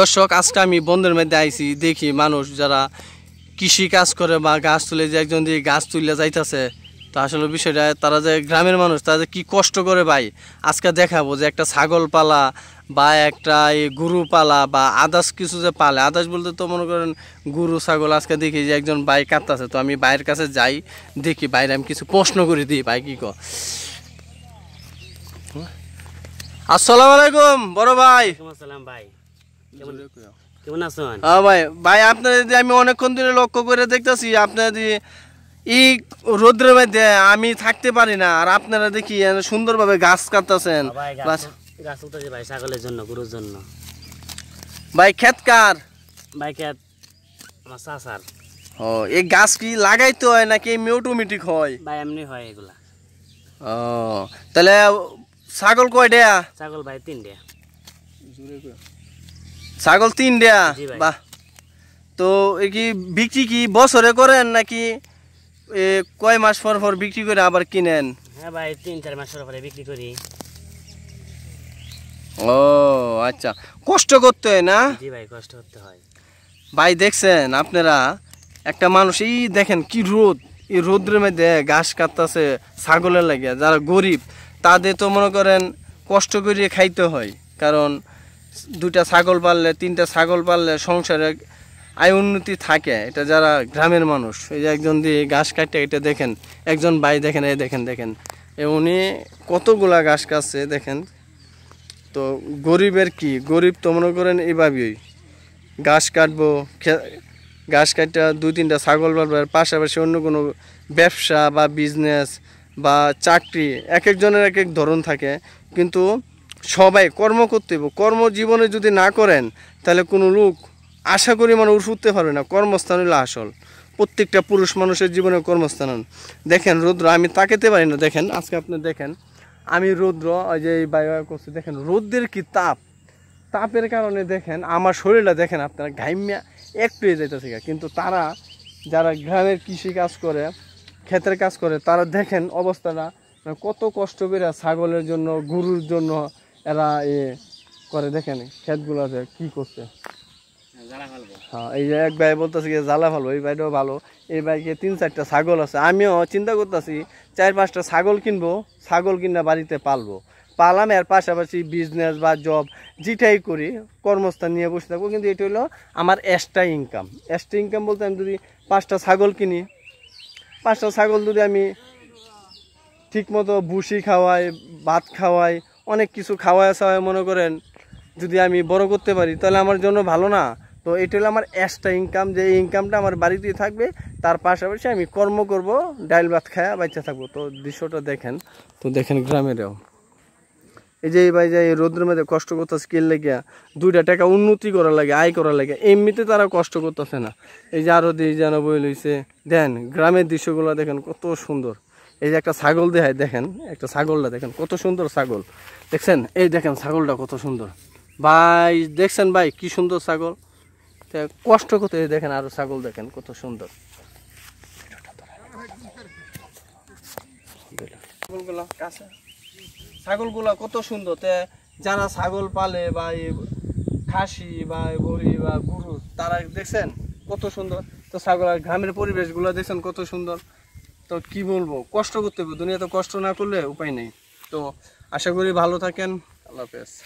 দর্শক আজকে আমি বন্ধের মধ্যে আইছি দেখি মানুষ যারা কৃষি কাজ করে বা গাছ তুলে যে একজন দিয়ে গাছ তুলে যাইতেছে তা আসলে বিষয়টা তারা যে গ্রামের মানুষ তারা যে কী কষ্ট করে ভাই আজকে দেখাবো যে একটা ছাগল পালা বা একটা এই গরু পালা বা আদার্স কিছু যে পালে আদার্স বলতে তো মনে করেন গরু ছাগল আজকে দেখি যে একজন ভাই কাঁদতেছে তো আমি বাইরের কাছে যাই দেখি বাইরে আমি কিছু প্রশ্ন করে দিই ভাই কী কর আসসালামু আলাইকুম বড় ভাই ভাই কেমন আছেন হ্যাঁ ভাই ভাই যদি আমি অনেকক্ষণ ধরে লক্ষ্য করে দেখতেছি আপনার যদি এই রোদ্রের মধ্যে আমি থাকতে পারি না আর আপনারা দেখি সুন্দরভাবে গাছ কাটতেছেন হ্যাঁ ভাই ছাগলের জন্য গরুর জন্য ভাই খেত কার ভাই আমার ও এই গাছ কি লাগাইতে হয় নাকি এমনি হয় ভাই এমনি হয় এগুলা ও তাহলে ছাগল কয় ছাগল ভাই ছাগল তিন দেয়া বাহ তো কি বিক্রি কি বছরে করেন নাকি কয় মাস পর পর বিক্রি করে আবার কিনেন হ্যাঁ ভাই চার মাস পরে ও আচ্ছা কষ্ট করতে হয় না ভাই দেখছেন আপনারা একটা মানুষ এই দেখেন কি রোদ এই রোদ্রের মধ্যে ঘাস কাটতেছে ছাগলের লাগে যারা গরিব তাদের তো মনে করেন কষ্ট করে খাইতে হয় কারণ দুইটা ছাগল পাললে তিনটা ছাগল পাললে সংসারে আয় উন্নতি থাকে এটা যারা গ্রামের মানুষ এই যে একজন দিয়ে গাছ কাটে এটা দেখেন একজন ভাই দেখেন এই দেখেন দেখেন এ উনি কতগুলা গাছ কাটছে দেখেন তো গরিবের কি গরিব তো মনে করেন এভাবেই গাছ কাটবো গাছ কাটতে দুই তিনটা ছাগল পালবার পাশাপাশি অন্য কোনো ব্যবসা বা বিজনেস বা চাকরি এক একজনের এক এক ধরন থাকে কিন্তু সবাই কর্ম করতে হবে কর্মজীবনে যদি না করেন তাহলে কোনো লোক আশা করি মানুষ উঠতে পারবে না কর্মস্থান হইলে আসল প্রত্যেকটা পুরুষ মানুষের জীবনে কর্মস্থান দেখেন রৌদ্র আমি তাকেতে পারি না দেখেন আজকে আপনি দেখেন আমি রৌদ্র ওই যে বায়ু করছি দেখেন রৌদ্রের কি তাপ তাপের কারণে দেখেন আমার শরীরটা দেখেন আপনারা ঘাইমিয়া একটু যেতেছে কিন্তু তারা যারা গ্রামের কৃষি কাজ করে ক্ষেতের কাজ করে তারা দেখেন অবস্থাটা কত কষ্ট করে ছাগলের জন্য গরুর জন্য এরা এ করে দেখেন ক্ষেতগুলোতে কি করছে হ্যাঁ, হ্যাঁ এই যে এক ভাই বলতেছি যে জ্বালা ভালো এই ভাইটাও ভালো এই ভাইকে তিন চারটা ছাগল আছে আমিও চিন্তা করতেছি চার পাঁচটা ছাগল কিনবো ছাগল কিনা বাড়িতে পালবো পালাম এর পাশাপাশি বিজনেস বা জব যেটাই করি কর্মস্থান নিয়ে বসে থাকবো কিন্তু এটা হলো আমার এক্সট্রা ইনকাম এক্সট্রা ইনকাম বলতে আমি যদি পাঁচটা ছাগল কিনি পাঁচটা ছাগল যদি আমি ঠিকমতো ভুসি খাওয়াই ভাত খাওয়াই অনেক কিছু খাওয়ায় সাওয়ায় মনে করেন যদি আমি বড় করতে পারি তাহলে আমার জন্য ভালো না তো এটা হলো আমার এক্সট্রা ইনকাম যে ইনকামটা আমার বাড়িতেই থাকবে তার পাশাপাশি আমি কর্ম করব ডাইল ভাত খায় বাচ্চা থাকবো তো দৃশ্যটা দেখেন তো দেখেন গ্রামেরও এই যে এই ভাই যে রোদ্র মেধে কষ্ট করতেছে স্কিল লেগে দুইটা টাকা উন্নতি করা লাগে আয় করা লাগে এমনিতে তারা কষ্ট করতেছে না এই যে আরও দিয়ে যেন বই লইছে দেন গ্রামের দৃশ্যগুলো দেখেন কত সুন্দর এই যে একটা ছাগল দেখায় দেখেন একটা ছাগলটা দেখেন কত সুন্দর ছাগল দেখছেন এই দেখেন ছাগলটা কত সুন্দর ভাই দেখছেন ভাই কি সুন্দর ছাগল কষ্ট করতে দেখেন আরো ছাগল দেখেন কত সুন্দর ছাগলগুলা ছাগলগুলা কত সুন্দর তে যারা ছাগল পালে বা খাসি বা গরি বা গরু তারা দেখছেন কত সুন্দর তো ছাগল আর গ্রামের পরিবেশগুলো দেখছেন কত সুন্দর তো কি বলবো কষ্ট করতে হবে দুনিয়াতে কষ্ট না করলে উপায় নেই তো আশা করি ভালো থাকেন আল্লাহ হাফেজ